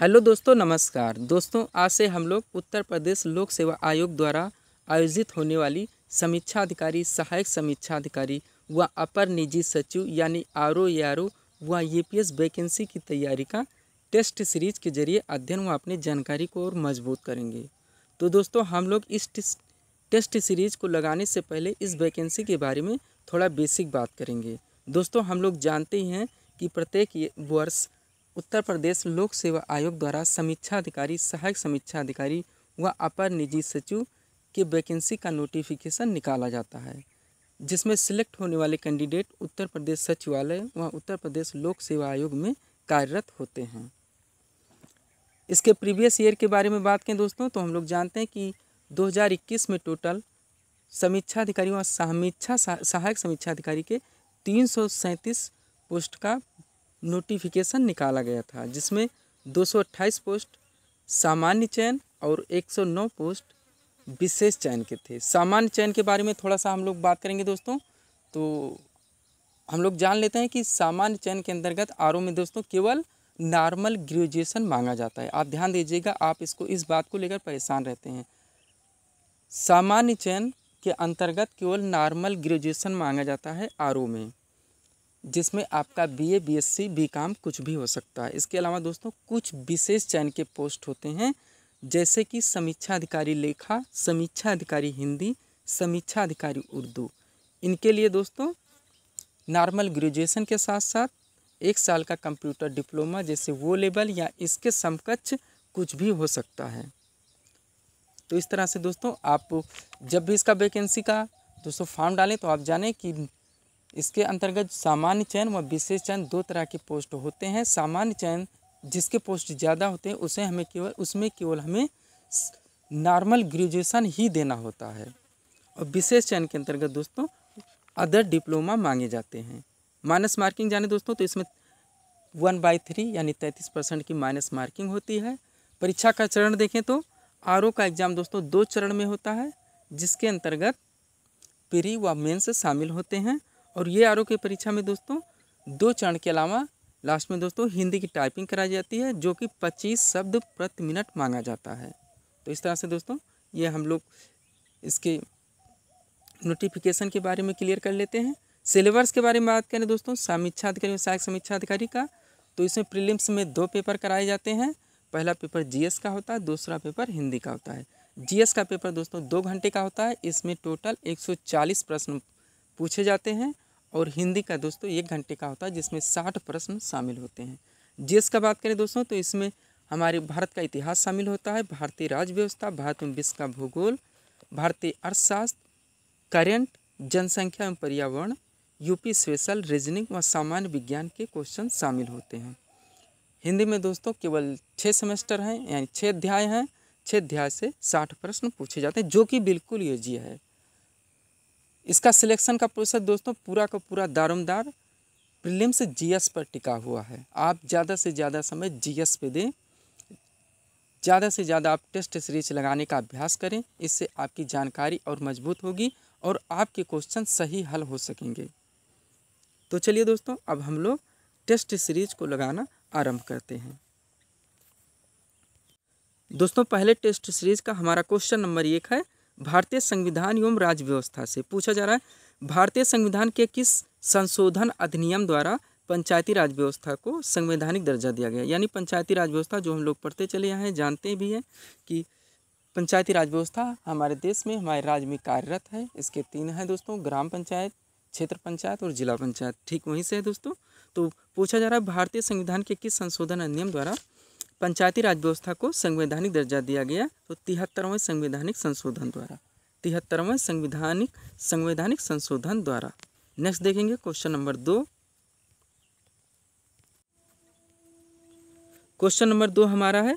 hello दोस्तों नमस्कार दोस्तों आज से हम लोग उत्तर प्रदेश लोक सेवा आयोग द्वारा आयोजित होने वाली समीक्षा अधिकारी सहायक समीक्षा अधिकारी व अपर निजी सचिव यानी आर ओ आर ओ व ए पी एस वैकेंसी की तैयारी का टेस्ट सीरीज के जरिए अध्ययन व अपनी जानकारी को और मजबूत करेंगे तो दोस्तों हम लोग इस टेस्ट सीरीज को लगाने से पहले इस वैकेंसी के बारे में थोड़ा बेसिक बात करेंगे दोस्तों हम लोग जानते ही हैं कि प्रत्येक वर्ष उत्तर प्रदेश लोक सेवा आयोग द्वारा समीक्षा अधिकारी सहायक समीक्षा अधिकारी व अपर निजी सचिव के वैकेंसी का नोटिफिकेशन निकाला जाता है जिसमें सिलेक्ट होने वाले कैंडिडेट उत्तर प्रदेश सचिवालय व उत्तर प्रदेश लोक सेवा आयोग में कार्यरत होते हैं इसके प्रीवियस ईयर के बारे में बात करें दोस्तों तो हम लोग जानते हैं कि 2021 में टोटल समीक्षा अधिकारी व समीक्षा सहायक समीक्षा अधिकारी के तीन पोस्ट का नोटिफिकेशन निकाला गया था जिसमें दो पोस्ट सामान्य चयन और 109 पोस्ट विशेष चयन के थे सामान्य चयन के बारे में थोड़ा सा हम लोग बात करेंगे दोस्तों तो हम लोग जान लेते हैं कि सामान्य चयन के अंतर्गत आर में दोस्तों केवल नॉर्मल ग्रेजुएशन मांगा जाता है आप ध्यान दीजिएगा आप इसको इस बात को लेकर परेशान रहते हैं सामान्य चयन के अंतर्गत केवल नॉर्मल ग्रेजुएशन मांगा जाता है आर में जिसमें आपका बीए, बीएससी, बीकॉम कुछ भी हो सकता है इसके अलावा दोस्तों कुछ विशेष चयन के पोस्ट होते हैं जैसे कि समीक्षा अधिकारी लेखा समीक्षा अधिकारी हिंदी समीक्षा अधिकारी उर्दू इनके लिए दोस्तों नॉर्मल ग्रेजुएशन के साथ साथ एक साल का कंप्यूटर डिप्लोमा जैसे वो लेवल या इसके समकक्ष कुछ भी हो सकता है तो इस तरह से दोस्तों आप जब भी इसका वैकेंसी का दोस्तों फॉर्म डालें तो आप जानें कि इसके अंतर्गत सामान्य चयन व विशेष चयन दो तरह के पोस्ट होते हैं सामान्य चयन जिसके पोस्ट ज़्यादा होते हैं उसे हमें केवल उसमें केवल हमें नॉर्मल ग्रेजुएशन ही देना होता है और विशेष चयन के अंतर्गत दोस्तों अदर डिप्लोमा मांगे जाते हैं माइनस मार्किंग जाने दोस्तों तो इसमें वन बाई थ्री यानी तैंतीस परसेंट की माइनस मार्किंग होती है परीक्षा का चरण देखें तो आर का एग्ज़ाम दोस्तों दो चरण में होता है जिसके अंतर्गत प्री व मेन्स शामिल होते हैं और ये आर की परीक्षा में दोस्तों दो चरण के अलावा लास्ट में दोस्तों हिंदी की टाइपिंग कराई जाती है जो कि पच्चीस शब्द प्रति मिनट मांगा जाता है तो इस तरह से दोस्तों ये हम लोग इसके नोटिफिकेशन के बारे में क्लियर कर लेते हैं सिलेबस के बारे में बात करें दोस्तों समीक्षा अधिकारी सहायक समीक्षा अधिकारी का तो इसमें प्रीलिम्स में दो पेपर कराए जाते हैं पहला पेपर जीएस का होता है दूसरा पेपर हिंदी का होता है जीएस का पेपर दोस्तों दो घंटे का होता है इसमें टोटल 140 प्रश्न पूछे जाते हैं और हिंदी का दोस्तों एक घंटे का होता है जिसमें साठ प्रश्न शामिल होते हैं जीएस का बात करें दोस्तों तो इसमें हमारे भारत का इतिहास शामिल होता है भारतीय राज्य व्यवस्था भारत में विश्व का भूगोल भारतीय अर्थशास्त्र करेंट जनसंख्या एवं पर्यावरण यूपी स्पेशल रीजनिंग व सामान्य विज्ञान के क्वेश्चन शामिल होते हैं हिंदी में दोस्तों केवल छः सेमेस्टर हैं यानी छः अध्याय हैं छः अध्याय से साठ प्रश्न पूछे जाते हैं जो कि बिल्कुल योजी है इसका सिलेक्शन का प्रोसेस दोस्तों पूरा का पूरा दारोमदार प्रिलिम्स जीएस पर टिका हुआ है आप ज़्यादा से ज़्यादा समय जीएस पे दें ज़्यादा से ज़्यादा आप टेस्ट सीरीज लगाने का अभ्यास करें इससे आपकी जानकारी और मजबूत होगी और आपके क्वेश्चन सही हल हो सकेंगे तो चलिए दोस्तों अब हम लोग टेस्ट सीरीज को लगाना आरंभ करते हैं दोस्तों पहले टेस्ट सीरीज का हमारा क्वेश्चन नंबर एक है भारतीय संविधान एवं राज्य व्यवस्था से पूछा जा रहा है भारतीय संविधान के किस संशोधन अधिनियम द्वारा पंचायती राज व्यवस्था को संवैधानिक दर्जा दिया गया यानी पंचायती राज व्यवस्था जो हम लोग पढ़ते चले आए हैं जानते भी हैं कि पंचायती राज व्यवस्था हमारे देश में हमारे राज्य में कार्यरत है इसके तीन हैं दोस्तों ग्राम पंचायत क्षेत्र पंचायत और जिला पंचायत ठीक वहीं से है दोस्तों तो पूछा जा रहा है भारतीय संविधान के किस संशोधन अधिनियम द्वारा पंचायती राज व्यवस्था को संवैधानिक दर्जा दिया गया तो तिहत्तरवें संवैधानिक संशोधन द्वारा तिहत्तरवें संविधानिक संवैधानिक संशोधन द्वारा नेक्स्ट देखेंगे क्वेश्चन नंबर दो क्वेश्चन नंबर दो हमारा है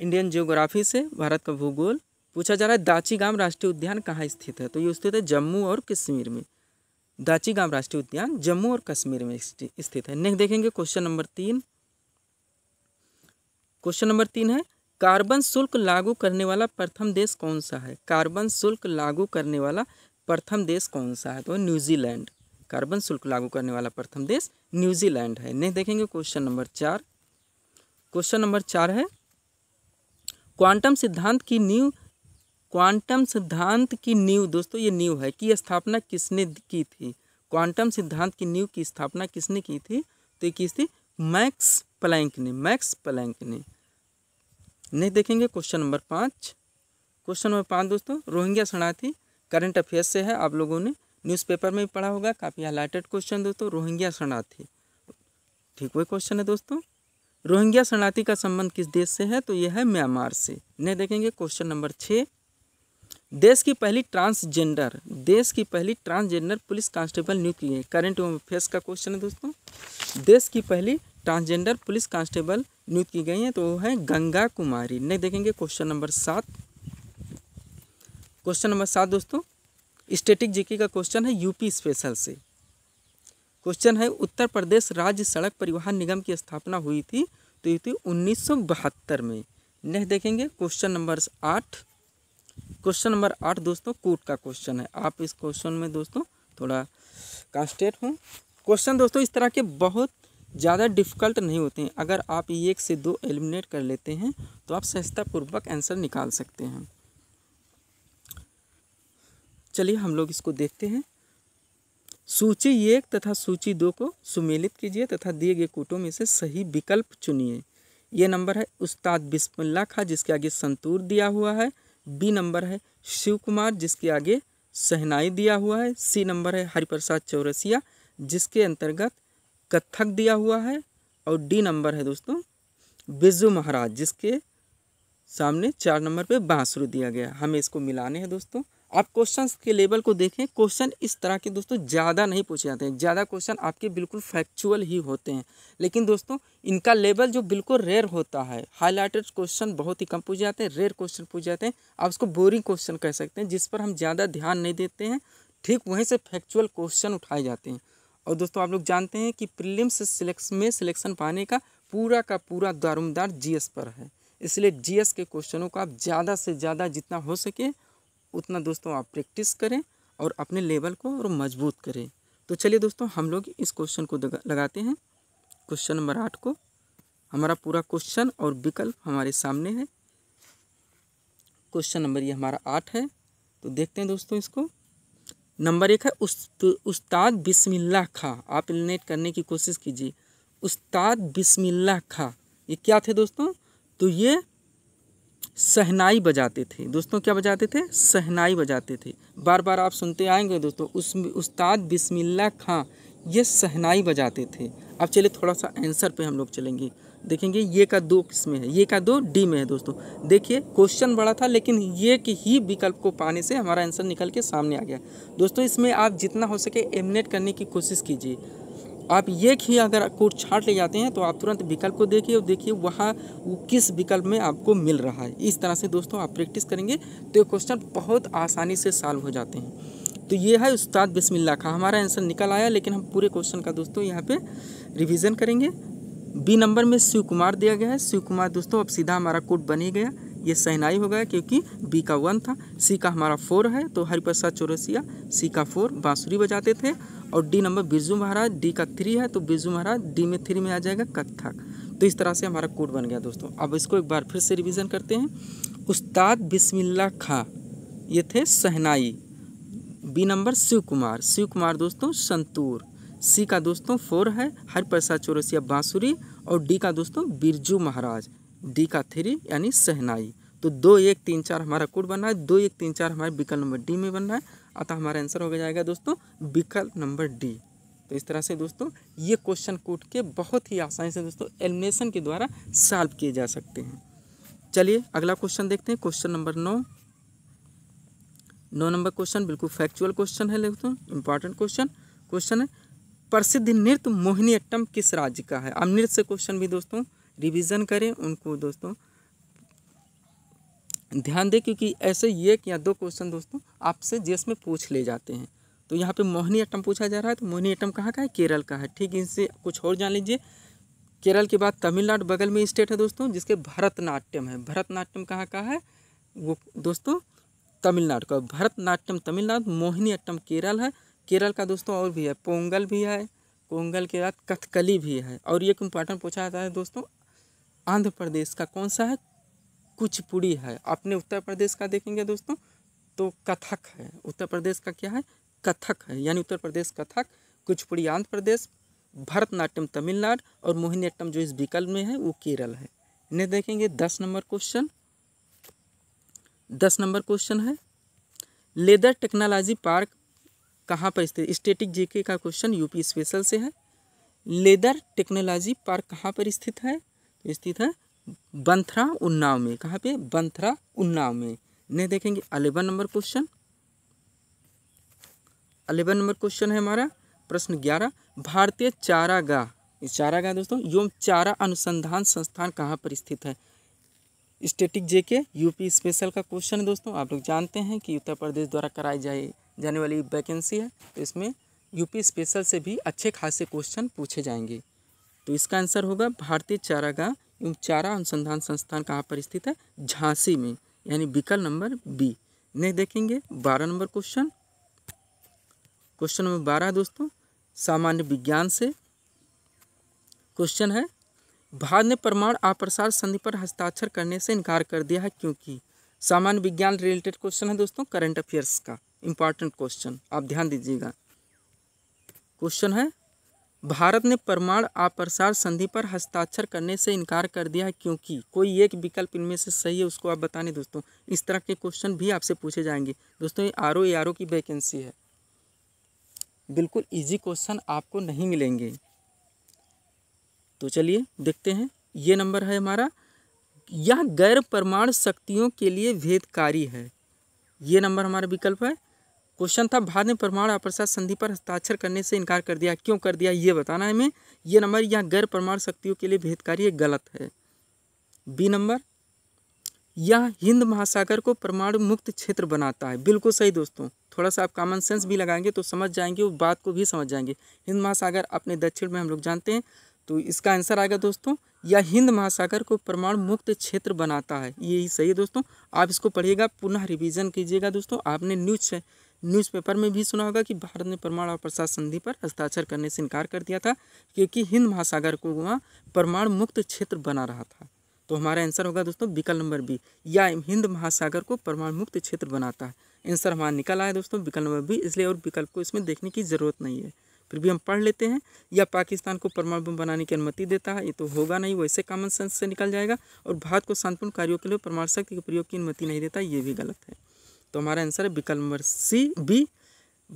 इंडियन जियोग्राफी से भारत का भूगोल पूछा जा रहा है दाची गांव राष्ट्रीय उद्यान कहाँ स्थित है तो ये स्थित है जम्मू और कश्मीर में दाची गांव राष्ट्रीय उद्यान जम्मू और कश्मीर में स्थित है नेक्स्ट देखेंगे क्वेश्चन नंबर तीन क्वेश्चन नंबर तीन है कार्बन शुल्क लागू करने वाला प्रथम देश कौन सा है कार्बन शुल्क लागू करने वाला प्रथम देश कौन सा है तो न्यूजीलैंड कार्बन शुल्क लागू करने वाला प्रथम देश न्यूजीलैंड है नेक्स्ट देखेंगे क्वेश्चन नंबर चार क्वेश्चन नंबर चार है क्वांटम सिद्धांत की न्यू क्वांटम सिद्धांत की न्यू दोस्तों ये न्यू है कि स्थापना किसने की थी क्वांटम सिद्धांत की न्यू की स्थापना किसने की थी तो ये किस थी मैक्स प्लैंक ने मैक्स प्लैंक ने नेक्स्ट देखेंगे क्वेश्चन नंबर पाँच क्वेश्चन नंबर पाँच दोस्तों रोहिंग्या शरणार्थी करंट अफेयर्स से है आप लोगों ने न्यूज़पेपर में भी पढ़ा होगा काफ़ी हाईलाइटेड क्वेश्चन दोस्तों रोहिंग्या शरणार्थी ठीक वही क्वेश्चन है दोस्तों रोहिंग्या शरणार्थी का संबंध किस देश से है तो यह है म्यांमार से नेक्स्ट देखेंगे क्वेश्चन नंबर छः देश की पहली ट्रांसजेंडर देश की पहली ट्रांसजेंडर पुलिस कांस्टेबल नियुक्त की है करंट अफेयर्स का क्वेश्चन है दोस्तों देश की पहली ट्रांसजेंडर पुलिस कांस्टेबल नियुक्त की गई हैं तो वो है गंगा कुमारी नेक्स्ट देखेंगे क्वेश्चन नंबर सात क्वेश्चन नंबर सात दोस्तों स्टेटिक जीके का क्वेश्चन है यूपी स्पेशल से क्वेश्चन है उत्तर प्रदेश राज्य सड़क परिवहन निगम की स्थापना हुई थी तो ये थी उन्नीस में नेक्स्ट देखेंगे क्वेश्चन नंबर आठ क्वेश्चन नंबर आठ दोस्तों कोर्ट का क्वेश्चन है आप इस क्वेश्चन में दोस्तों थोड़ा कांस्टेट हूँ क्वेश्चन दोस्तों इस तरह के बहुत ज़्यादा डिफ़िकल्ट नहीं होते हैं अगर आप ये एक से दो एलिमिनेट कर लेते हैं तो आप सहजतापूर्वक आंसर निकाल सकते हैं चलिए हम लोग इसको देखते हैं सूची एक तथा सूची दो को सुमेलित कीजिए तथा दिए गए कोटों में से सही विकल्प चुनिए यह नंबर है उस्ताद बिस्मिल्ला खा जिसके आगे संतूर दिया हुआ है बी नंबर है शिव कुमार जिसके आगे सहनाई दिया हुआ है सी नंबर है हरिप्रसाद चौरसिया जिसके अंतर्गत कथक दिया हुआ है और डी नंबर है दोस्तों बिरजू महाराज जिसके सामने चार नंबर पे बांसुरी दिया गया हमें इसको मिलाने हैं दोस्तों आप क्वेश्चन के लेवल को देखें क्वेश्चन इस तरह के दोस्तों ज़्यादा नहीं पूछे जाते हैं ज़्यादा क्वेश्चन आपके बिल्कुल फैक्चुअल ही होते हैं लेकिन दोस्तों इनका लेवल जो बिल्कुल रेयर होता है हाईलाइटेड क्वेश्चन बहुत ही कम पूछे जाते हैं रेयर क्वेश्चन पूछ जाते हैं आप उसको बोरिंग क्वेश्चन कह सकते हैं जिस पर हम ज़्यादा ध्यान नहीं देते हैं ठीक वहीं से फैक्चुअल क्वेश्चन उठाए जाते हैं और दोस्तों आप लोग जानते हैं कि प्रीलिम्स सिलेक्स में सिलेक्शन पाने का पूरा का पूरा दारोमदार जीएस पर है इसलिए जीएस के क्वेश्चनों को आप ज़्यादा से ज़्यादा जितना हो सके उतना दोस्तों आप प्रैक्टिस करें और अपने लेवल को और मजबूत करें तो चलिए दोस्तों हम लोग इस क्वेश्चन को लगाते हैं क्वेश्चन नंबर आठ को हमारा पूरा क्वेश्चन और विकल्प हमारे सामने है क्वेश्चन नंबर ये हमारा आठ है तो देखते हैं दोस्तों इसको नंबर एक है उस उस्ताद बिस्मिल्लाह खा आप इलिनेट करने की कोशिश कीजिए उस्ताद बिस्मिल्लाह खा ये क्या थे दोस्तों तो ये सहनाई बजाते थे दोस्तों क्या बजाते थे सहनाई बजाते थे बार बार आप सुनते आएंगे दोस्तों उस उस्ताद बिस्मिल्लाह खां ये सहनाई बजाते थे अब चलिए थोड़ा सा आंसर पे हम लोग चलेंगे देखेंगे ये का दो किसमें है ये का दो डी में है दोस्तों देखिए क्वेश्चन बड़ा था लेकिन ये कि ही विकल्प को पाने से हमारा आंसर निकल के सामने आ गया दोस्तों इसमें आप जितना हो सके एमिनेट करने की कोशिश कीजिए आप ये ही अगर कोर्ट छाट ले जाते हैं तो आप तुरंत विकल्प को देखिए और देखिए वहाँ वो किस विकल्प में आपको मिल रहा है इस तरह से दोस्तों आप प्रैक्टिस करेंगे तो ये क्वेश्चन बहुत आसानी से सॉल्व हो जाते हैं तो ये है उस्ताद बिस्मिल्लाह का हमारा आंसर निकल आया लेकिन हम पूरे क्वेश्चन का दोस्तों यहाँ पे रिवीजन करेंगे बी नंबर में शिव कुमार दिया गया है शिव कुमार दोस्तों अब सीधा हमारा कोड बन ही गया ये सहनाई हो गया क्योंकि बी का वन था सी का हमारा फोर है तो हरिप्रसाद चौरसिया सी का फोर बाँसुरी बजाते थे और D number Birju Maharaj D का थ्री है तो बिरजू महाराज डी में थ्री में आ जाएगा कत्थक तो इस तरह से हमारा कोड बन गया दोस्तों अब इसको एक बार फिर से रिविज़न करते हैं उस्ताद बिस्मिल्ला खां ये थे सहनाई बी नंबर शिव कुमार शिव कुमार दोस्तों संतूर सी का दोस्तों फोर है हरिप्रसाद चौरसिया बांसुरी और डी का दोस्तों बिरजू महाराज डी का थ्री यानी सहनाई तो दो एक तीन चार हमारा कोड बन रहा है दो एक तीन चार हमारे विकल्प नंबर डी में बन रहा है अतः हमारा आंसर हो जाएगा दोस्तों विकल्प नंबर डी तो इस तरह से दोस्तों ये क्वेश्चन कोट के बहुत ही आसानी से दोस्तों एलिमिनेशन के द्वारा सॉल्व किए जा सकते हैं चलिए अगला क्वेश्चन देखते हैं क्वेश्चन नंबर नौ नौ नंबर क्वेश्चन बिल्कुल फैक्चुअल क्वेश्चन है दोस्तों इंपॉर्टेंट क्वेश्चन क्वेश्चन है प्रसिद्ध नृत्य मोहिनी अट्टम किस राज्य का है अब नृत्य से क्वेश्चन भी दोस्तों रिवीजन करें उनको दोस्तों ध्यान दें क्योंकि ऐसे एक या दो क्वेश्चन दोस्तों आपसे जेस में पूछ ले जाते हैं तो यहाँ पे मोहिनी अट्टम पूछा जा रहा है तो मोहिनी अट्टम कहाँ का है केरल का है ठीक इनसे कुछ और जान लीजिए केरल के बाद तमिलनाडु बगल में स्टेट है दोस्तों जिसके भरतनाट्यम है भरतनाट्यम कहाँ का है वो दोस्तों तमिलनाडु का भरतनाट्यम तमिलनाडु मोहिनी अट्टम केरल है केरल का दोस्तों और भी है पोंगल भी है पोंगल के बाद कथकली भी है और एक इम्पॉर्टेंट पूछा जाता है दोस्तों आंध्र प्रदेश का कौन सा है कुचपुड़ी है अपने उत्तर प्रदेश का देखेंगे दोस्तों तो कथक है उत्तर प्रदेश का क्या है कथक है यानी उत्तर प्रदेश कथक कुचपुड़ी आंध्र प्रदेश भरतनाट्यम तमिलनाडु और मोहिनीअट्टम जो इस विकल्प में है वो केरल है इन्हें देखेंगे दस नंबर क्वेश्चन दस नंबर क्वेश्चन है लेदर टेक्नोलॉजी पार्क कहाँ पर स्थित स्टेटिक जीके का क्वेश्चन यूपी स्पेशल से है लेदर टेक्नोलॉजी पार्क कहाँ पर स्थित है स्थित है बंथरा उन्नाव में कहाँ पे बंथरा उन्नाव में नहीं देखेंगे eleven number question eleven number question है हमारा प्रश्न ग्यारह भारतीय चारागाह चारागाह दोस्तों योम चारा अनुसंधान संस्थान कहाँ पर स्थित है स्टेटिक जेके यूपी स्पेशल का क्वेश्चन है दोस्तों आप लोग जानते हैं कि उत्तर प्रदेश द्वारा कराई जाए जाने वाली वैकेंसी है तो इसमें यूपी स्पेशल से भी अच्छे खासे क्वेश्चन पूछे जाएंगे तो इसका आंसर होगा भारतीय चारागाह एवं चारा अनुसंधान संस्थान कहाँ पर स्थित है झांसी में यानी विकल्प नंबर बी नेक्स्ट देखेंगे बारह नंबर क्वेश्चन क्वेश्चन नंबर बारह दोस्तों सामान्य विज्ञान से क्वेश्चन है भारत ने प्रमाण अप्रसार संधि पर हस्ताक्षर करने से इनकार कर दिया है क्योंकि सामान्य विज्ञान रिलेटेड क्वेश्चन है दोस्तों करंट अफेयर्स का इम्पॉर्टेंट क्वेश्चन आप ध्यान दीजिएगा क्वेश्चन है भारत ने परमाणु अप्रसार संधि पर हस्ताक्षर करने से इनकार कर दिया है क्योंकि कोई एक विकल्प इनमें से सही है उसको आप बताने दोस्तों इस तरह के क्वेश्चन भी आपसे पूछे जाएंगे दोस्तों ये आर ओ आर ओ की वैकेंसी है बिल्कुल इजी क्वेश्चन आपको नहीं मिलेंगे तो चलिए देखते हैं ये नंबर है हमारा यह गैर परमाणु शक्तियों के लिए भेदकारी है ये नंबर हमारा विकल्प है क्वेश्चन था भारत ने परमाणु अप्रसाद संधि पर हस्ताक्षर करने से इनकार कर दिया क्यों कर दिया ये बताना है हमें ये नंबर यहाँ गैर परमाणु शक्तियों के लिए भेदकारी गलत है बी नंबर यह हिंद महासागर को परमाणु मुक्त क्षेत्र बनाता है बिल्कुल सही दोस्तों थोड़ा सा आप कॉमन सेंस भी लगाएंगे तो समझ जाएंगे वो बात को भी समझ जाएंगे हिंद महासागर अपने दक्षिण में हम लोग जानते हैं तो इसका आंसर आएगा दोस्तों यह हिंद महासागर को परमाणु मुक्त क्षेत्र बनाता है यही सही है दोस्तों आप इसको पढ़िएगा पुनः रिविजन कीजिएगा दोस्तों आपने न्यूज न्यूज़पेपर में भी सुना होगा कि भारत ने परमाणु प्रसाद संधि पर हस्ताक्षर करने से इनकार कर दिया था क्योंकि हिंद महासागर को वहाँ परमाणु मुक्त क्षेत्र बना रहा था तो हमारा आंसर होगा दोस्तों विकल्प नंबर बी या हिंद महासागर को परमाणु मुक्त क्षेत्र बनाता है आंसर हमारा निकल आया दोस्तों विकल्प नंबर बी इसलिए और विकल्प को इसमें देखने की ज़रूरत नहीं है फिर भी हम पढ़ लेते हैं या पाकिस्तान को परमाणु बम बनाने की अनुमति देता है ये तो होगा नहीं वैसे कॉमन सेंस से निकल जाएगा और भारत को शांतिपूर्ण कार्यों के लिए परमाणु शक्ति के प्रयोग की अनुमति नहीं देता ये भी गलत है तो हमारा आंसर है विकल्प नंबर सी बी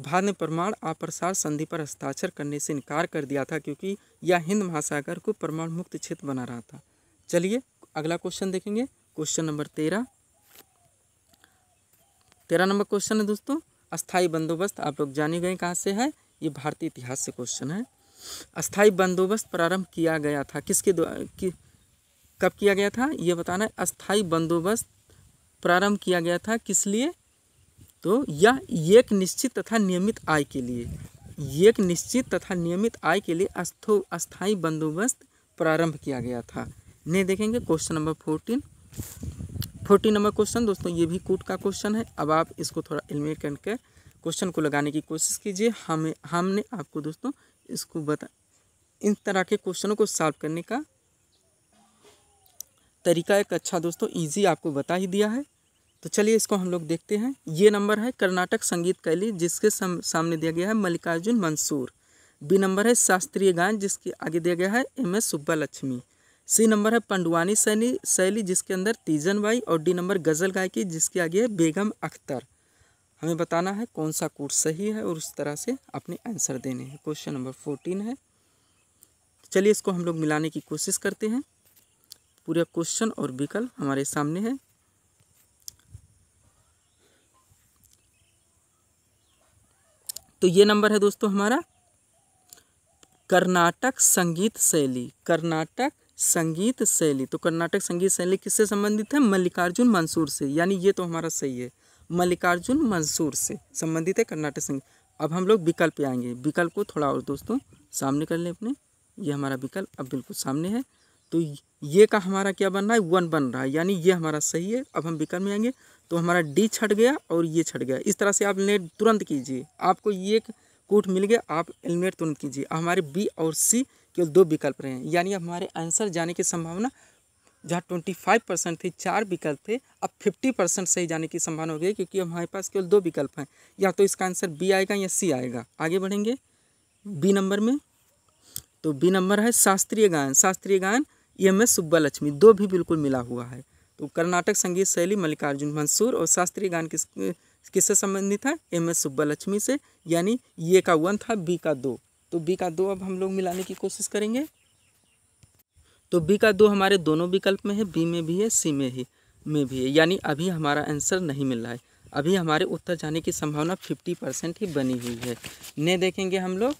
भारत ने परमाणु अप्रसार संधि पर हस्ताक्षर करने से इनकार कर दिया था क्योंकि यह हिंद महासागर को परमाणु मुक्त क्षेत्र बना रहा था चलिए अगला क्वेश्चन देखेंगे क्वेश्चन नंबर तेरह तेरह नंबर क्वेश्चन है दोस्तों अस्थाई बंदोबस्त आप लोग जाने गए कहाँ से है ये भारतीय इतिहास से क्वेश्चन है अस्थाई बंदोबस्त प्रारंभ किया गया था किसके कि, कब किया गया था ये बताना है अस्थाई बंदोबस्त प्रारंभ किया गया था किस लिए तो यह एक निश्चित तथा नियमित आय के लिए एक निश्चित तथा नियमित आय के लिए अस्थो अस्थायी बंदोबस्त प्रारंभ किया गया था ने देखेंगे question number fourteen fourteen number question दोस्तों ये भी कूट का क्वेश्चन है अब आप इसको थोड़ा एलिमिनेट करके क्वेश्चन को लगाने की कोशिश कीजिए हमें हमने आपको दोस्तों इसको बता इन तरह के क्वेश्चनों को सॉल्व करने का तरीका एक अच्छा दोस्तों इजी आपको बता ही दिया है तो चलिए इसको हम लोग देखते हैं ये नंबर है कर्नाटक संगीत कैली जिसके सम, सामने दिया गया है मल्लिकार्जुन मंसूर बी नंबर है शास्त्रीय गान जिसके आगे दिया गया है M S Subbulakshmi C number है पंडवानी शैली शैली जिसके अंदर तीजन बाई और डी नंबर गज़ल गायकी जिसके आगे है बेगम अख्तर हमें बताना है कौन सा कोर्स सही है और उस तरह से अपने आंसर देने हैं क्वेश्चन नंबर फोर्टीन है चलिए इसको हम लोग मिलाने की कोशिश करते हैं पूरा क्वेश्चन और विकल्प हमारे सामने है तो ये नंबर है दोस्तों हमारा कर्नाटक संगीत शैली कर्नाटक संगीत शैली तो कर्नाटक संगीत शैली किससे संबंधित है मल्लिकार्जुन मंसूर से यानी ये तो हमारा सही है मल्लिकार्जुन मंसूर से संबंधित है कर्नाटक संगीत अब हम लोग विकल्प आएंगे विकल्प को थोड़ा और दोस्तों सामने कर लें अपने ये हमारा विकल्प अब बिल्कुल सामने है तो ये का हमारा क्या बन रहा है वन बन रहा है यानी ये हमारा सही है अब हम विकल्प में आएंगे तो हमारा डी छट गया और ये छट गया इस तरह से आप नेट तुरंत कीजिए आपको ये एक कोट मिल गया आप एलिमिनेट तुरंत कीजिए हमारे बी और सी केवल दो विकल्प रहे हैं यानी हमारे आंसर जाने की संभावना जहाँ ट्वेंटी फाइव परसेंट थी चार विकल्प थे अब फिफ्टी परसेंट सही जाने की संभावना हो गई क्योंकि हमारे पास केवल दो विकल्प हैं या तो इसका आंसर बी आएगा या सी आएगा आगे बढ़ेंगे बी नंबर में तो बी नंबर है शास्त्रीय गायन शास्त्रीय गायन एम एस सुब्बा लक्ष्मी दो भी बिल्कुल मिला हुआ है तो कर्नाटक संगीत शैली मल्लिकार्जुन मंसूर और शास्त्रीय गान किस किससे संबंधित है एम एस सुब्बा लक्ष्मी से यानी ये का वन था बी का दो तो बी का दो अब हम लोग मिलाने की कोशिश करेंगे तो बी का दो हमारे दोनों विकल्प में है बी में भी है सी में ही में भी है यानी अभी हमारा आंसर नहीं मिल रहा है अभी हमारे उत्तर जाने की संभावना फिफ्टी परसेंट ही बनी हुई है ने देखेंगे हम लोग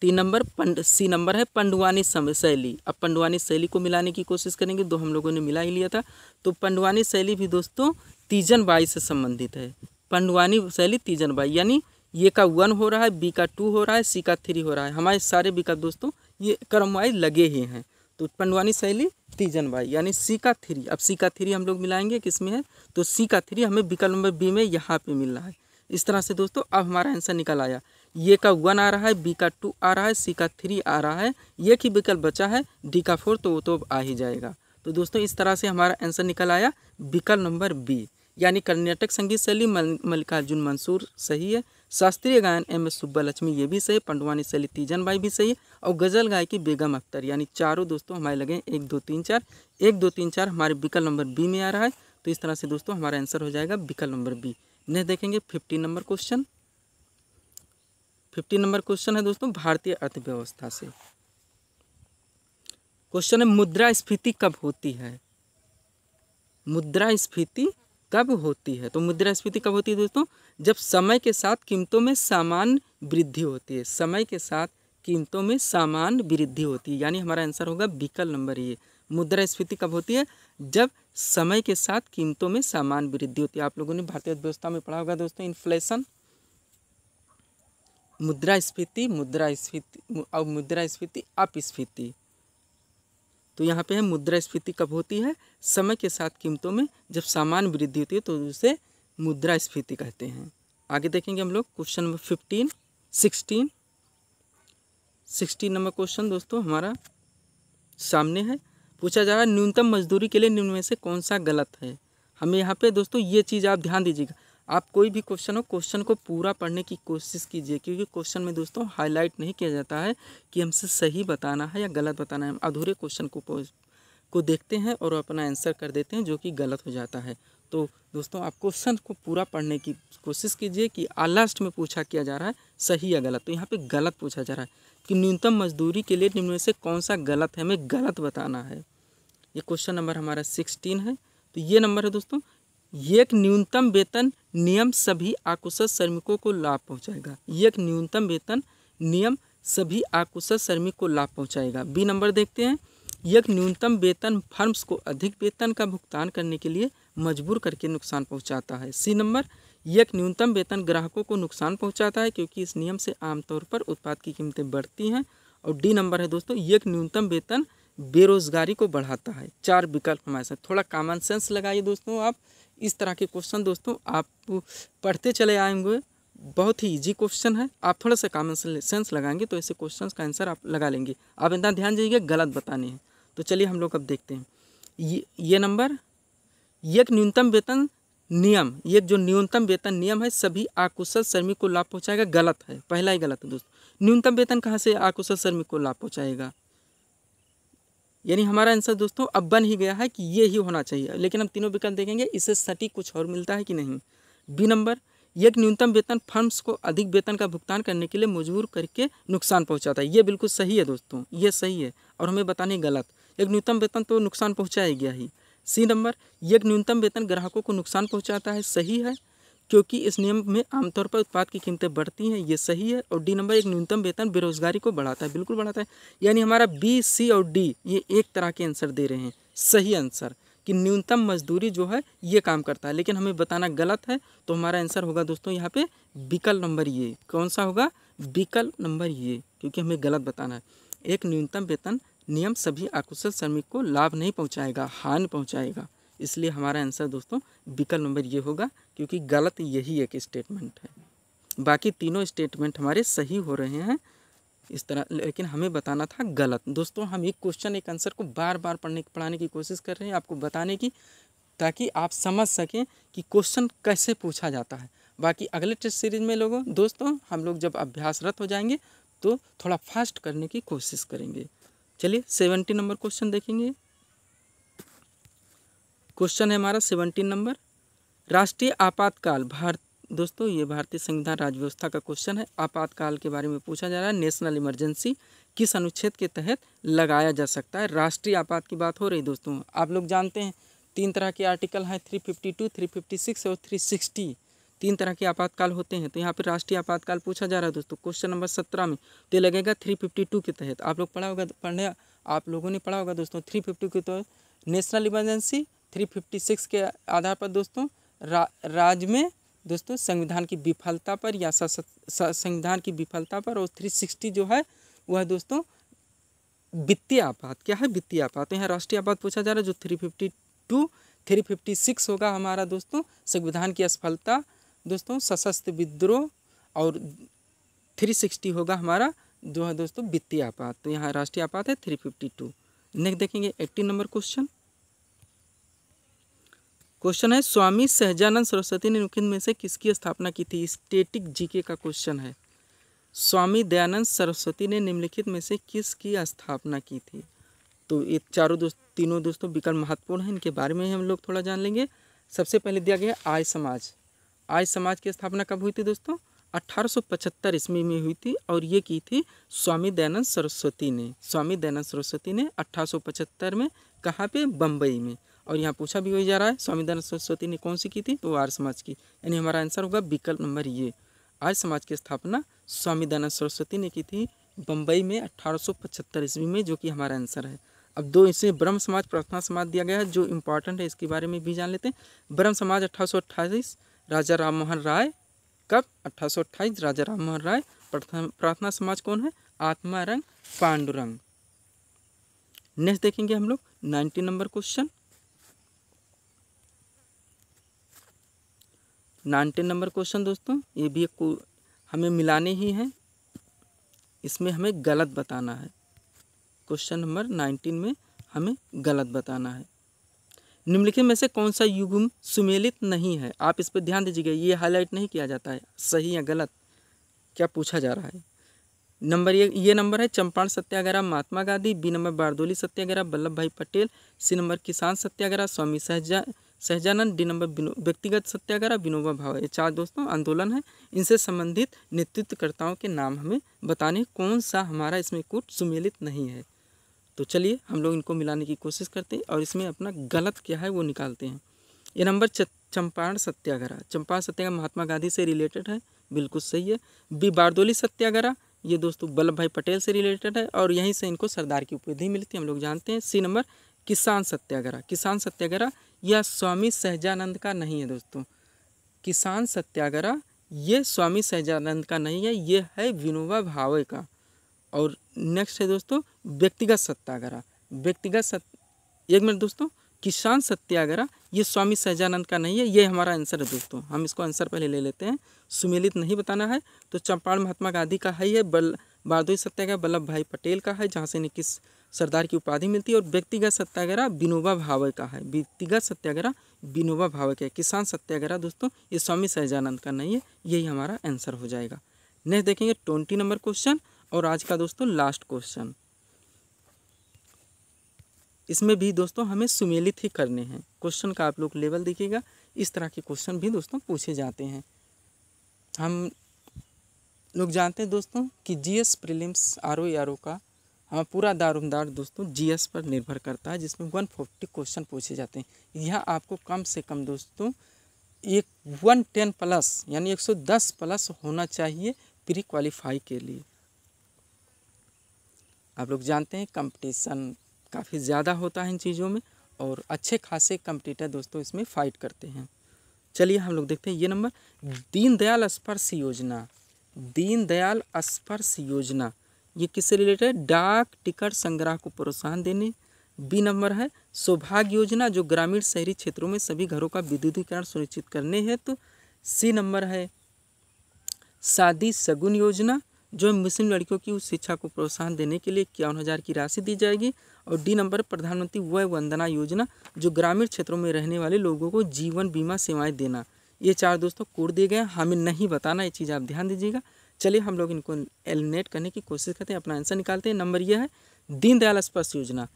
तीन नंबर पंड सी नंबर है पंडवानी शैली अब पंडवानी शैली को मिलाने की कोशिश करेंगे दो हम लोगों ने मिला ही लिया था तो पंडवानी शैली भी दोस्तों तीजन बाई से संबंधित है पंडवानी शैली तीजन बाई यानी ये का वन हो रहा है बी का टू हो रहा है सी का थ्री हो रहा है हमारे सारे बी का दोस्तों ये क्रम वाइज लगे ही हैं तो पंडवानी शैली तीजन बाई यानी सी का थ्री अब सी का थ्री हम लोग मिलाएंगे किसमें है तो सी का थ्री हमें विकल्प नंबर बी में यहाँ पे मिल रहा है इस तरह से दोस्तों अब हमारा आंसर निकल आया ये का वन आ रहा है बी का टू आ रहा है सी का थ्री आ रहा है ये की विकल्प बचा है डी का फोर तो वो तो आ ही जाएगा तो दोस्तों इस तरह से हमारा आंसर निकल आया विकल्प नंबर बी यानी कर्नाटक संगीत शैली मल्लिकार्जुन मंसूर सही है शास्त्रीय गायन एम एस सुब्बा लक्ष्मी ये भी सही पंडवानी शैली तीजन भाई भी सही है और गज़ल गायकी बेगम अख्तर यानी चारों दोस्तों हमारे लगे एक दो तीन चार एक दो तीन चार हमारे विकल्प नंबर बी में आ रहा है तो इस तरह से दोस्तों हमारा आंसर हो जाएगा विकल्प नंबर बी नेक्स्ट देखेंगे fifty number question fifty number question है दोस्तों भारतीय अर्थव्यवस्था से क्वेश्चन है मुद्रा स्फीति कब होती है मुद्रा स्फीति कब होती है तो मुद्रा स्फीति कब होती है दोस्तों जब समय के साथ कीमतों में सामान्य वृद्धि होती है समय के साथ कीमतों में सामान्य वृद्धि होती है यानी हमारा आंसर होगा विकल नंबर ये मुद्रा स्फीति कब होती है जब समय के साथ कीमतों में सामान वृद्धि होती है आप लोगों ने भारतीय अर्थव्यवस्था में पढ़ा होगा दोस्तों इन्फ्लेशन मुद्रास्फीति मुद्रास्फीति और मुद्रास्फीति अपस्फीति तो यहाँ पे है मुद्रास्फीति कब होती है समय के साथ कीमतों में जब सामान वृद्धि होती है तो उसे मुद्रास्फीति कहते हैं आगे देखेंगे हम लोग question number fifteen sixteen sixteen number question दोस्तों हमारा सामने है पूछा जा रहा है न्यूनतम मजदूरी के लिए निम्न में से कौन सा गलत है हमें यहाँ पे दोस्तों ये चीज़ आप ध्यान दीजिएगा आप कोई भी क्वेश्चन हो क्वेश्चन को पूरा पढ़ने की कोशिश कीजिए क्योंकि क्वेश्चन में दोस्तों हाईलाइट नहीं किया जाता है कि हमसे सही बताना है या गलत बताना है हम अधूरे क्वेश्चन को को देखते हैं और अपना आंसर कर देते हैं जो कि गलत हो जाता है तो दोस्तों आप क्वेश्चन को पूरा पढ़ने की कोशिश कीजिए कि लास्ट में पूछा किया जा रहा है सही या गलत तो यहाँ पे गलत पूछा जा रहा है कि न्यूनतम मजदूरी के लिए निम्न में से कौन सा गलत है हमें गलत बताना है ये क्वेश्चन नंबर हमारा सिक्सटीन है तो ये नंबर है दोस्तों ये एक न्यूनतम वेतन नियम सभी आकुशल श्रमिकों को लाभ पहुँचाएगा ये एक न्यूनतम वेतन नियम सभी आकुशल श्रमिक को लाभ पहुँचाएगा बी नंबर देखते हैं यह न्यूनतम वेतन फर्म्स को अधिक वेतन का भुगतान करने के लिए मजबूर करके नुकसान पहुंचाता है सी नंबर यह न्यूनतम वेतन ग्राहकों को नुकसान पहुंचाता है क्योंकि इस नियम से आमतौर पर उत्पाद की कीमतें बढ़ती हैं और डी नंबर है दोस्तों यह न्यूनतम वेतन बेरोजगारी को बढ़ाता है चार विकल्प हमारे साथ थोड़ा कॉमन सेंस लगाइए दोस्तों आप इस तरह के क्वेश्चन दोस्तों आप पढ़ते चले आएंगे बहुत ही इजी क्वेश्चन है आप थोड़ा सा कॉमन सेंस लगाएंगे तो ऐसे क्वेश्चंस का आंसर आप लगा लेंगे आप इतना ध्यान दीजिएगा गलत बताने हैं तो चलिए हम लोग अब देखते हैं ये ये नंबर एक न्यूनतम वेतन नियम एक जो न्यूनतम वेतन नियम है सभी आकुशल श्रमिक को लाभ पहुँचाएगा गलत है पहला ही गलत है दोस्तों न्यूनतम वेतन कहाँ से आकुशल श्रमिक को लाभ पहुँचाएगा यानी हमारा आंसर दोस्तों अब बन ही गया है कि ये ही होना चाहिए लेकिन हम तीनों विकल्प देखेंगे इससे सटीक कुछ और मिलता है कि नहीं बी नंबर एक न्यूनतम वेतन फर्म्स को अधिक वेतन का भुगतान करने के लिए मजबूर करके नुकसान पहुंचाता है ये बिल्कुल सही है दोस्तों ये सही है और हमें बताने गलत एक न्यूनतम वेतन तो नुकसान पहुँचाया गया ही सी नंबर एक न्यूनतम वेतन ग्राहकों को नुकसान पहुँचाता है सही है क्योंकि इस नियम में आमतौर पर उत्पाद की कीमतें बढ़ती हैं ये सही है और डी नंबर एक न्यूनतम वेतन बेरोजगारी को बढ़ाता है बिल्कुल बढ़ाता है यानी हमारा बी सी और डी ये एक तरह के आंसर दे रहे हैं सही आंसर कि न्यूनतम मजदूरी जो है ये काम करता है लेकिन हमें बताना गलत है तो हमारा आंसर होगा दोस्तों यहाँ पे बिकल नंबर ये कौन सा होगा बिकल नंबर ये क्योंकि हमें गलत बताना है एक न्यूनतम वेतन नियम सभी अकुशल श्रमिक को लाभ नहीं पहुंचाएगा हानि पहुंचाएगा इसलिए हमारा आंसर दोस्तों विकल्प नंबर ये होगा क्योंकि गलत यही एक स्टेटमेंट है बाकी तीनों स्टेटमेंट हमारे सही हो रहे हैं इस तरह लेकिन हमें बताना था गलत दोस्तों हम एक क्वेश्चन एक आंसर को बार बार पढ़ने पढ़ाने की कोशिश कर रहे हैं आपको बताने की ताकि आप समझ सकें कि क्वेश्चन कैसे पूछा जाता है बाकी अगले टेस्ट सीरीज में लोगों दोस्तों हम लोग जब अभ्यासरत हो जाएंगे तो थोड़ा फास्ट करने की कोशिश करेंगे चलिए सेवेंटी नंबर क्वेश्चन देखेंगे क्वेश्चन है हमारा सेवनटीन नंबर राष्ट्रीय आपातकाल भारत दोस्तों ये भारतीय संविधान राज्य व्यवस्था का क्वेश्चन है आपातकाल के बारे में पूछा जा रहा है नेशनल इमरजेंसी किस अनुच्छेद के तहत लगाया जा सकता है राष्ट्रीय आपात की बात हो रही दोस्तों आप लोग जानते हैं तीन तरह के आर्टिकल हैं three fifty two three fifty six और थ्री सिक्सटी तीन तरह के आपातकाल होते हैं तो यहाँ पर राष्ट्रीय आपातकाल पूछा जा रहा है दोस्तों क्वेश्चन नंबर सत्रह में तो ये लगेगा थ्री फिफ्टी टू के तहत आप लोग पढ़ा होगा पढ़ने आप लोगों ने पढ़ा होगा दोस्तों थ्री फिफ्टी के तहत national emergency three fifty six के आधार पर दोस्तों रा, राज्य में दोस्तों संविधान की विफलता पर या संविधान की विफलता पर और थ्री सिक्सटी जो है वह दोस्तों वित्तीय आपात क्या है वित्तीय आपात तो यहाँ राष्ट्रीय आपात पूछा जा रहा है जो three fifty two three fifty six होगा हमारा दोस्तों संविधान की असफलता दोस्तों सशस्त्र विद्रोह और 360 होगा हमारा जो है दोस्तों वित्तीय आपात तो यहाँ राष्ट्रीय आपात है 352 नेक्स्ट देखेंगे एट्टी नंबर क्वेश्चन क्वेश्चन है स्वामी सहजानंद सरस्वती ने निम्नलिखित में से किसकी स्थापना की थी स्टेटिक जीके का क्वेश्चन है स्वामी दयानंद सरस्वती ने निम्नलिखित में से किसकी स्थापना की थी तो ये चारों दोस्त तीनों दोस्तों विकल्प महत्वपूर्ण हैं इनके बारे में हम लोग थोड़ा जान लेंगे सबसे पहले दिया गया आय समाज आर्य समाज की स्थापना कब हुई थी दोस्तों 1875 ईस्वी में हुई थी और ये की थी स्वामी दयानंद सरस्वती ने स्वामी दयानंद सरस्वती ने 1875 में कहाँ पे बम्बई में और यहाँ पूछा भी हो जा रहा है स्वामी दयानंद सरस्वती ने कौन सी की थी तो आर्य समाज की यानी हमारा आंसर होगा विकल्प नंबर ये आर्य समाज की स्थापना स्वामी दयानंद सरस्वती ने की थी बम्बई में अट्ठारह ईस्वी में जो कि हमारा आंसर है अब दो इसमें ब्रह्म समाज प्रार्थना समाज दिया गया है जो इम्पोर्टेंट है इसके बारे में भी जान लेते हैं ब्रह्म समाज अट्ठारह राजा राम मोहन राय कब अट्ठारह राजा राम मोहन राय प्रार्थना समाज कौन है आत्मा रंग पांडुरंग नेक्स्ट देखेंगे हम लोग ninety number question nineteen number question दोस्तों ये भी एक हमें मिलाने ही हैं इसमें हमें गलत बताना है क्वेश्चन नंबर नाइन्टीन में हमें गलत बताना है निम्नलिखित में से कौन सा युग्म सुमेलित नहीं है आप इस पर ध्यान दीजिएगा ये हाईलाइट नहीं किया जाता है सही या गलत क्या पूछा जा रहा है नंबर ये ये नंबर है चंपारण सत्याग्रह महात्मा गांधी बी नंबर बारदोली सत्याग्रह वल्लभ भाई पटेल सी नंबर किसान सत्याग्रह स्वामी सहजा सहजानंद डी नंबर व्यक्तिगत सत्याग्रह विनोबा भाव ये चार दोस्तों आंदोलन है इनसे संबंधित नेतृत्वकर्ताओं के नाम हमें बताने कौन सा हमारा इसमें कूट सुमेलित नहीं है तो चलिए हम लोग इनको मिलाने की कोशिश करते हैं और इसमें अपना गलत क्या है वो निकालते हैं ये नंबर चंपारण सत्याग्रह चंपारण सत्याग्रह महात्मा गांधी से रिलेटेड है बिल्कुल सही है बी बारदोली सत्याग्रह ये दोस्तों वल्लभ भाई पटेल से रिलेटेड है और यहीं से इनको सरदार की उपाधि मिलती है हम लोग जानते हैं सी नंबर किसान सत्याग्रह किसान सत्याग्रह यह स्वामी सहजानंद का नहीं है दोस्तों किसान सत्याग्रह ये स्वामी सहजानंद का नहीं है ये है विनोबा भावे का और नेक्स्ट है दोस्तों व्यक्तिगत सत्याग्रह व्यक्तिगत सत्य एक मिनट दोस्तों किसान सत्याग्रह ये स्वामी सहजानंद का नहीं है ये हमारा आंसर है दोस्तों हम इसको आंसर पहले ले लेते हैं सुमेलित नहीं बताना है तो चंपारण महात्मा गांधी का ही है बल बहादुर सत्याग्रह वल्लभ भाई पटेल का है जहाँ से इन्हें किस सरदार की उपाधि मिलती है और व्यक्तिगत सत्याग्रह विनोबा भावे का है व्यक्तिगत सत्याग्रह विनोबा भावे का है किसान सत्याग्रह दोस्तों ये स्वामी सहजानंद का नहीं है यही हमारा आंसर हो जाएगा नेक्स्ट देखेंगे ट्वेंटी नंबर क्वेश्चन और आज का दोस्तों लास्ट क्वेश्चन इसमें भी दोस्तों हमें सुमेलित ही करने हैं क्वेश्चन का आप लोग लेवल देखिएगा इस तरह के क्वेश्चन भी दोस्तों पूछे जाते हैं हम लोग जानते हैं दोस्तों कि GS prelims R O R O का हमारा पूरा दारोमदार दोस्तों जीएस पर निर्भर करता है जिसमें वन फोर्टी क्वेश्चन पूछे जाते हैं यह आपको कम से कम दोस्तों एक वन टेन प्लस यानी एक सौ दस प्लस होना चाहिए प्री क्वालिफाई के लिए आप लोग जानते हैं कंपटीशन काफ़ी ज़्यादा होता है इन चीज़ों में और अच्छे खासे कंपटीटर दोस्तों इसमें फ़ाइट करते हैं चलिए हम लोग देखते हैं ये नंबर दीनदयाल स्पर्श योजना दीनदयाल स्पर्श योजना ये किससे रिलेटेड डाक टिकट संग्रह को प्रोत्साहन देने बी नंबर है सौभाग्य योजना जो ग्रामीण शहरी क्षेत्रों में सभी घरों का विद्युतीकरण सुनिश्चित करने हैं तो सी नंबर है शादी सगुन योजना जो मुस्लिम लड़कियों की उस शिक्षा को प्रोत्साहन देने के लिए इक्यावन हज़ार की राशि दी जाएगी और डी नंबर प्रधानमंत्री वय वंदना योजना जो ग्रामीण क्षेत्रों में रहने वाले लोगों को जीवन बीमा सेवाएं देना ये चार दोस्तों कोड दिए गए हमें नहीं बताना ये चीज़ आप ध्यान दीजिएगा चलिए हम लोग इनको एलिनेट करने की कोशिश करते हैं अपना आंसर निकालते हैं नंबर ये है दीनदयाल स्पर्श योजना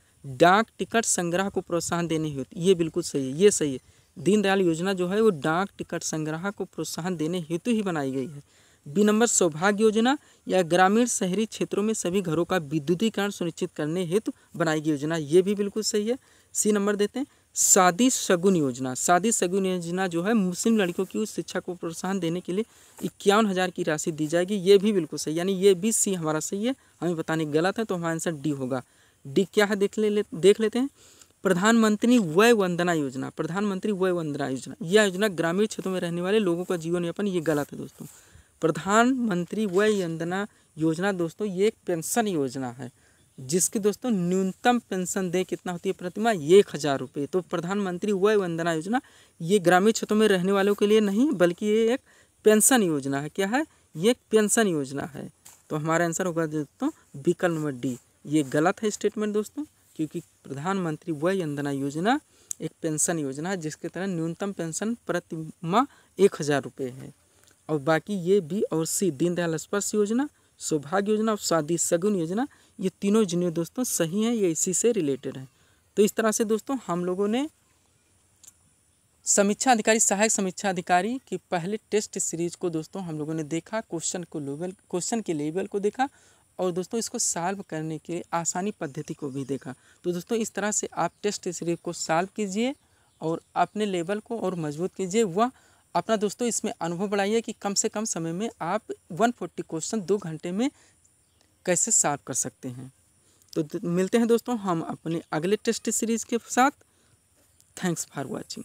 डाक टिकट संग्रह को प्रोत्साहन देने हेतु ये बिल्कुल सही है ये सही है दीनदयाल योजना जो है वो डाक टिकट संग्रह को प्रोत्साहन देने हेतु ही बनाई गई है बी नंबर सौभाग्य योजना या ग्रामीण शहरी क्षेत्रों में सभी घरों का विद्युतीकरण सुनिश्चित करने हेतु बनाई गई योजना ये भी बिल्कुल सही है सी नंबर देते हैं शादी शगुन योजना शादी शगुन योजना जो है मुस्लिम लड़कियों की उस शिक्षा को प्रोत्साहन देने के लिए इक्यावन हज़ार की राशि दी जाएगी ये भी बिल्कुल सही यानी ये भी सी हमारा सही है हमें बताने गलत है तो हमारा आंसर डी होगा डी क्या है देख ले, ले देख लेते हैं प्रधानमंत्री वय वंदना योजना प्रधानमंत्री वय वंदना योजना यह योजना ग्रामीण क्षेत्रों में रहने वाले लोगों का जीवन यापन ये गलत है दोस्तों प्रधानमंत्री वय वंदना योजना दोस्तों ये एक पेंशन योजना है जिसकी दोस्तों न्यूनतम पेंशन दे कितना होती है प्रतिमा एक हज़ार रुपये तो प्रधानमंत्री वय वंदना योजना ये ग्रामीण क्षेत्रों में रहने वालों के लिए नहीं बल्कि ये एक पेंशन योजना है क्या है ये एक पेंशन योजना है तो हमारा आंसर होगा दोस्तों विकल्प नंबर डी ये गलत है स्टेटमेंट दोस्तों क्योंकि प्रधानमंत्री वय वंदना योजना एक पेंशन योजना है जिसके तहत न्यूनतम पेंशन प्रतिमा एक हज़ार रुपये है और बाकी ये भी और सी दीनदयाल स्पर्श योजना सौभाग्य योजना और शादी सगुन योजना ये तीनों जिन्हें दोस्तों सही हैं ये इसी से रिलेटेड हैं तो इस तरह से दोस्तों हम लोगों ने समीक्षा अधिकारी सहायक समीक्षा अधिकारी की पहले टेस्ट सीरीज को दोस्तों हम लोगों ने देखा क्वेश्चन को लेवल क्वेश्चन के लेवल को देखा और दोस्तों इसको सॉल्व करने के आसानी पद्धति को भी देखा तो दोस्तों इस तरह से आप टेस्ट सीरीज को सॉल्व कीजिए और अपने लेवल को और मजबूत कीजिए वह अपना दोस्तों इसमें अनुभव बढ़ाइए कि कम से कम समय में आप 140 क्वेश्चन दो घंटे में कैसे सॉल्व कर सकते हैं तो मिलते हैं दोस्तों हम अपने अगले टेस्ट सीरीज़ के साथ थैंक्स फॉर वॉचिंग